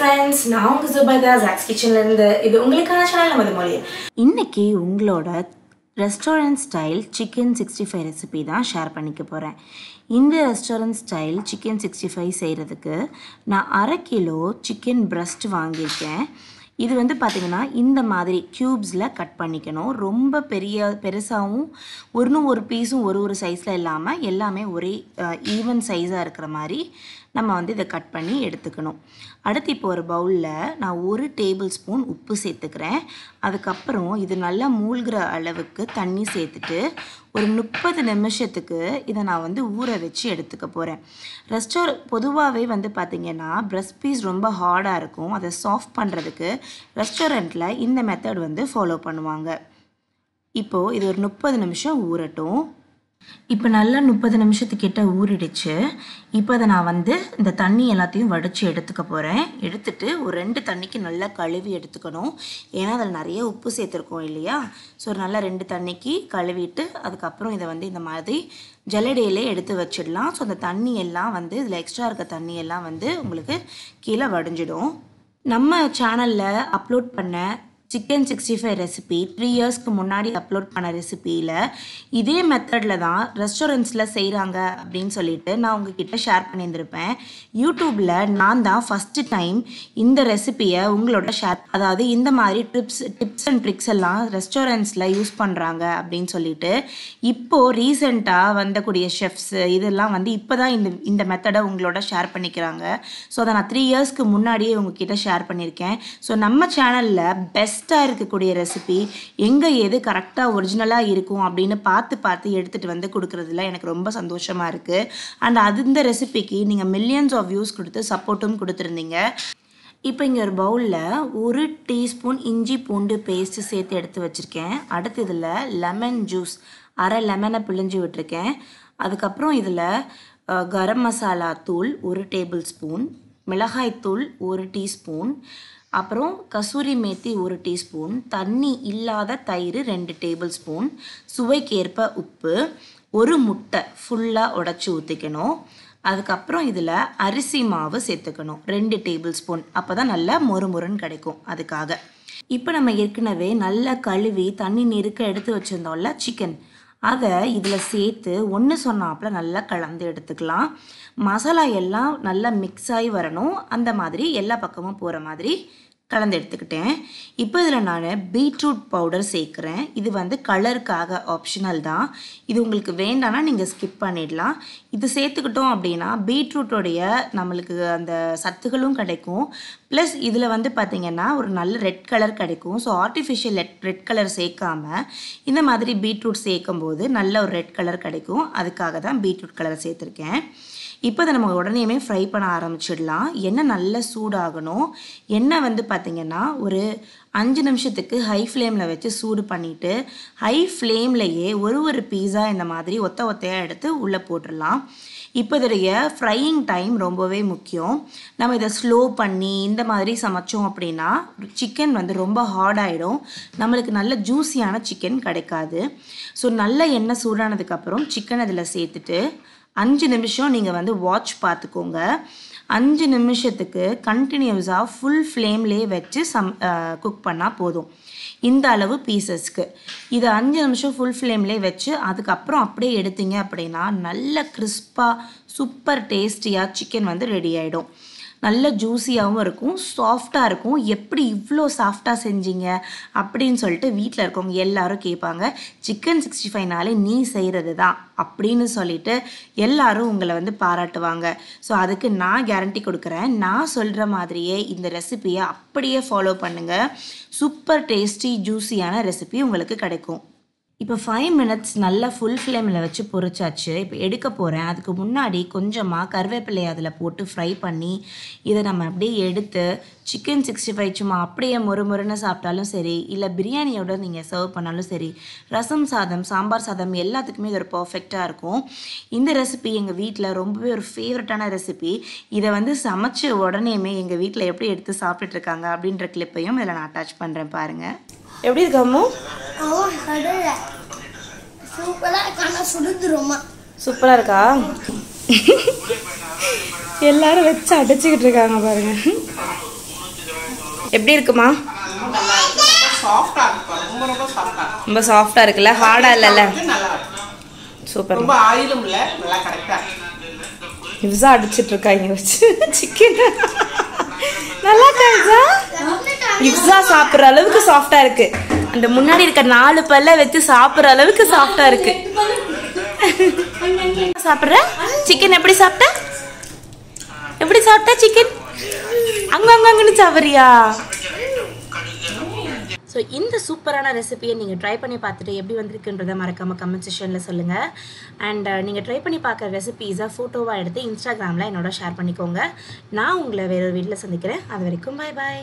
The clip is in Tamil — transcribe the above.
ஃப்ரெண்ட்ஸ் நான் இது உங்களுக்கான சேனல் நமது மொழி இன்றைக்கி உங்களோட restaurant style chicken sixty five recipe தான் ஷேர் பண்ணிக்க போகிறேன் இந்த restaurant style chicken sixty five செய்கிறதுக்கு நான் அரை கிலோ சிக்கன் பிரஸ்ட் வாங்கியிருக்கேன் இது வந்து பார்த்திங்கன்னா இந்த மாதிரி க்யூப்ஸில் கட் பண்ணிக்கணும் ரொம்ப பெரிய பெருசாகவும் ஒன்றும் ஒரு பீஸும் ஒரு ஒரு சைஸில் இல்லாமல் எல்லாமே ஒரே ஈவன் சைஸாக இருக்கிற மாதிரி நம்ம வந்து இதை கட் பண்ணி எடுத்துக்கணும் அடுத்து இப்போ ஒரு பவுலில் நான் ஒரு டேபிள் ஸ்பூன் உப்பு சேர்த்துக்கிறேன் அதுக்கப்புறம் இது நல்லா மூழ்கிற அளவுக்கு தண்ணி சேர்த்துட்டு ஒரு முப்பது நிமிஷத்துக்கு இதை நான் வந்து ஊற வச்சு எடுத்துக்க போகிறேன் ரெஸ்டோர் பொதுவாகவே வந்து பார்த்திங்கன்னா ப்ரெஸ் பீஸ் ரொம்ப ஹார்டாக இருக்கும் அதை சாஃப்ட் பண்ணுறதுக்கு ரெஸ்டாரண்ட்டில் இந்த மெத்தட் வந்து ஃபாலோ பண்ணுவாங்க இப்போது இது ஒரு முப்பது நிமிஷம் ஊறட்டும் இப்போ நல்லா முப்பது நிமிஷத்துக்கிட்ட ஊறிடுச்சு இப்போ அதை நான் வந்து இந்த தண்ணி எல்லாத்தையும் வடித்து எடுத்துக்க போகிறேன் எடுத்துட்டு ஒரு ரெண்டு தண்ணிக்கு நல்லா கழுவி எடுத்துக்கணும் ஏன்னா அதில் நிறைய உப்பு சேர்த்துருக்கோம் இல்லையா ஸோ நல்லா ரெண்டு தண்ணிக்கு கழுவிட்டு அதுக்கப்புறம் இதை வந்து இந்த மாதிரி ஜல்லடையிலே எடுத்து வச்சிடலாம் ஸோ அந்த தண்ணி எல்லாம் வந்து இதில் எக்ஸ்ட்ரா இருக்க தண்ணி எல்லாம் வந்து உங்களுக்கு கீழே வடிஞ்சிடும் நம்ம சேனலில் அப்லோட் பண்ண chicken sixty five recipe three இயர்ஸ்க்கு முன்னாடி அப்லோட் பண்ண ரெசிபியில் இதே மெத்தடில் தான் ரெஸ்டாரண்ட்ஸில் செய்கிறாங்க அப்படின்னு சொல்லிட்டு நான் உங்ககிட்ட ஷேர் பண்ணியிருந்திருப்பேன் யூடியூப்பில் நான் தான் ஃபஸ்ட்டு டைம் இந்த ரெசிபியை உங்களோட ஷேர் அதாவது இந்த மாதிரி ட்ரிப்ஸ் டிப்ஸ் அண்ட் ட்ரிக்ஸ் எல்லாம் ரெஸ்டாரண்ட்ஸில் யூஸ் பண்ணுறாங்க அப்படின்னு சொல்லிட்டு இப்போது ரீசெண்டாக வந்தக்கூடிய ஷெஃப்ஸ் இதெல்லாம் வந்து இப்போ தான் இந்த இந்த மெத்தடை உங்களோட ஷேர் பண்ணிக்கிறாங்க ஸோ அதை நான் த்ரீ இயர்ஸ்க்கு முன்னாடியே உங்ககிட்ட ஷேர் பண்ணியிருக்கேன் ஸோ நம்ம சேனலில் பெஸ்ட் பெஸ்ட்டாக இருக்கக்கூடிய ரெசிபி எங்கே எது கரெக்டாக ஒரிஜினலாக இருக்கும் அப்படின்னு பார்த்து பார்த்து எடுத்துகிட்டு வந்து கொடுக்குறதுல எனக்கு ரொம்ப சந்தோஷமாக இருக்குது அண்ட் அது இந்த ரெசிபிக்கு நீங்கள் மில்லியன்ஸ் ஆஃப் வியூஸ் கொடுத்து சப்போர்ட்டும் கொடுத்துருந்தீங்க இப்போ இங்கே ஒரு பவுலில் ஒரு டீஸ்பூன் இஞ்சி பூண்டு பேஸ்ட்டு சேர்த்து எடுத்து வச்சுருக்கேன் அடுத்து இதில் லெமன் ஜூஸ் அரை லெமனை பிழிஞ்சு விட்டுருக்கேன் அதுக்கப்புறம் இதில் கரம் மசாலா தூள் ஒரு டேபிள் ஸ்பூன் மிளகாய்த்தூள் ஒரு டீஸ்பூன் அப்புறம் கசூரி மேத்தி ஒரு டீஸ்பூன் தண்ணி இல்லாத தயிர் ரெண்டு டேபிள் ஸ்பூன் சுவைக்கேற்ப உப்பு ஒரு முட்டை ஃபுல்லாக உடச்சி ஊற்றிக்கணும் அதுக்கப்புறம் இதில் அரிசி மாவு சேர்த்துக்கணும் ரெண்டு டேபிள் ஸ்பூன் அப்போ தான் நல்லா மொறுமுறுன்னு கிடைக்கும் அதுக்காக இப்போ நம்ம ஏற்கனவே நல்லா கழுவி தண்ணி நெருக்க எடுத்து வச்சுருந்தோம்ல சிக்கன் அதை இதில் சேர்த்து ஒன்று சொன்னாப்பில் நல்லா கலந்து எடுத்துக்கலாம் மசாலா எல்லாம் நல்லா மிக்ஸ் ஆகி வரணும் அந்த மாதிரி எல்லா பக்கமும் போகிற மாதிரி கலந்து எடுத்துக்கிட்டேன் இப்போ இதில் நான் பீட்ரூட் பவுடர் சேர்க்குறேன் இது வந்து கலருக்காக ஆப்ஷனல் தான் இது உங்களுக்கு வேண்டாம்னா நீங்கள் ஸ்கிப் பண்ணிடலாம் இது சேர்த்துக்கிட்டோம் அப்படின்னா பீட்ரூட்டோடைய நம்மளுக்கு அந்த சத்துகளும் கிடைக்கும் ப்ளஸ் இதில் வந்து பார்த்திங்கன்னா ஒரு நல்ல ரெட் கலர் கிடைக்கும் so artificial red red colour சேர்க்காமல் இந்த மாதிரி பீட்ரூட் சேர்க்கும் போது நல்ல ஒரு ரெட் கலர் கிடைக்கும் அதுக்காக தான் பீட்ரூட் கலர் சேர்த்துருக்கேன் இப்போ நம்ம உடனேயுமே ஃப்ரை பண்ண ஆரம்பிச்சிடலாம் எண்ணெய் நல்லா சூடாகணும் எண்ணெய் வந்து பார்த்திங்கன்னா ஒரு அஞ்சு நிமிஷத்துக்கு ஹை ஃப்ளேமில் வச்சு சூடு பண்ணிவிட்டு ஹை ஃப்ளேம்லையே ஒரு ஒரு பீஸா இந்த மாதிரி ஒத்த ஒத்தையாக எடுத்து உள்ளே போட்டுடலாம் இப்போ ஃப்ரையிங் டைம் ரொம்பவே முக்கியம் நம்ம இதை ஸ்லோ பண்ணி இந்த மாதிரி சமைச்சோம் அப்படின்னா சிக்கன் வந்து ரொம்ப ஹார்ட் ஆகிடும் நம்மளுக்கு நல்ல ஜூஸியான சிக்கன் கிடைக்காது ஸோ நல்ல எண்ணெய் சூடானதுக்கப்புறம் சிக்கன் அதில் சேர்த்துட்டு அஞ்சு நிமிஷம் நீங்கள் வந்து வாட்ச் பார்த்துக்கோங்க அஞ்சு நிமிஷத்துக்கு கண்டினியூஸாக ஃபுல் ஃப்ளேம்லேயே வச்சு சம் குக் பண்ணால் போதும் இந்த அளவு பீசஸ்க்கு இதை அஞ்சு நிமிஷம் ஃபுல் ஃப்ளேம்லேயே வச்சு அதுக்கப்புறம் அப்படியே எடுத்தீங்க அப்படின்னா நல்ல கிறிஸ்பாக சூப்பர் டேஸ்டியாக சிக்கன் வந்து ரெடி ஆகிடும் நல்ல ஜூஸியாகவும் இருக்கும் சாஃப்டாக இருக்கும் எப்படி இவ்வளோ சாஃப்டாக செஞ்சீங்க அப்படின்னு சொல்லிட்டு வீட்டில் இருக்கவங்க எல்லாரும் கேட்பாங்க சிக்கன் சிக்ஸ்டி ஃபைவ்னாலே நீ செய்கிறது தான் அப்படின்னு சொல்லிட்டு எல்லாரும் உங்களை வந்து பாராட்டுவாங்க ஸோ அதுக்கு நான் கேரண்டி கொடுக்குறேன் நான் சொல்கிற மாதிரியே இந்த ரெசிபியை அப்படியே ஃபாலோ பண்ணுங்கள் சூப்பர் டேஸ்டி ஜூஸியான ரெசிபி உங்களுக்கு கிடைக்கும் இப்போ ஃபைவ் மினிட்ஸ் நல்லா ஃபுல் ஃப்ளேமில் வச்சு பொரிச்சாச்சு இப்போ எடுக்க போகிறேன் அதுக்கு முன்னாடி கொஞ்சமாக கருவேப்பிலை அதில் போட்டு ஃப்ரை பண்ணி இதை நம்ம அப்படியே எடுத்து சிக்கன் சிக்ஸ்டி ஃபைவ் சும்மா அப்படியே மொறு மொறுன்னு சாப்பிட்டாலும் சரி இல்லை பிரியாணியோட நீங்கள் சர்வ் பண்ணாலும் சரி ரசம் சாதம் சாம்பார் சாதம் எல்லாத்துக்குமே இது ஒரு பர்ஃபெக்டாக இருக்கும் இந்த ரெசிபி எங்கள் வீட்டில் ரொம்பவே ஒரு ஃபேவரட்டான ரெசிபி இதை வந்து சமைச்ச உடனேயுமே எங்கள் வீட்டில் எப்படி எடுத்து இருக்காங்க அப்படின்ற கிளிப்பையும் இதில் நான் அட்டாச் பண்ணுறேன் பாருங்கள் எப்படி இருக்கு அம்மு சூப்பரா இருக்கா எல்லாரும் வச்சு அடிச்சுக்கிட்டு இருக்காங்க பாருங்க எப்படி இருக்குமா ரொம்ப சாஃப்டா இருக்குல்ல ஹார்டா இல்லல்ல சூப்பர் ரொம்ப ஆயிலும் இல்ல நல்லா கரெக்டா அடிச்சிட்டு இருக்காங்க வச்சு சிக்கன் நல்லா இருக்கா பிஸ்ஸா சாப்பிட்ற அளவுக்கு சாஃப்டா இருக்கு அந்த முன்னாடி இருக்க நாலு பல்ல வச்சு சாப்பிட்ற அளவுக்கு சாஃப்டா இருக்கு சாப்பிட்ற சிக்கன் எப்படி சாப்பிட்ட எப்படி சாப்பிட்டா சிக்கன் அங்க அங்க அங்கன்னு சாப்பிட்றியா ஸோ இந்த சூப்பரான ரெசிபியை நீங்கள் ட்ரை பண்ணி பார்த்துட்டு எப்படி வந்திருக்குன்றதை மறக்காமல் கமெண்ட் செஷனில் சொல்லுங்கள் அண்ட் uh, நீங்கள் ட்ரை பண்ணி பார்க்குற ரெசிபீஸை ஃபோட்டோவாக எடுத்து இன்ஸ்டாகிராமில் என்னோட ஷேர் பண்ணிக்கோங்க நான் உங்களை வேறொரு வீட்டில் சந்திக்கிறேன் அது வரைக்கும் பாய் பாய்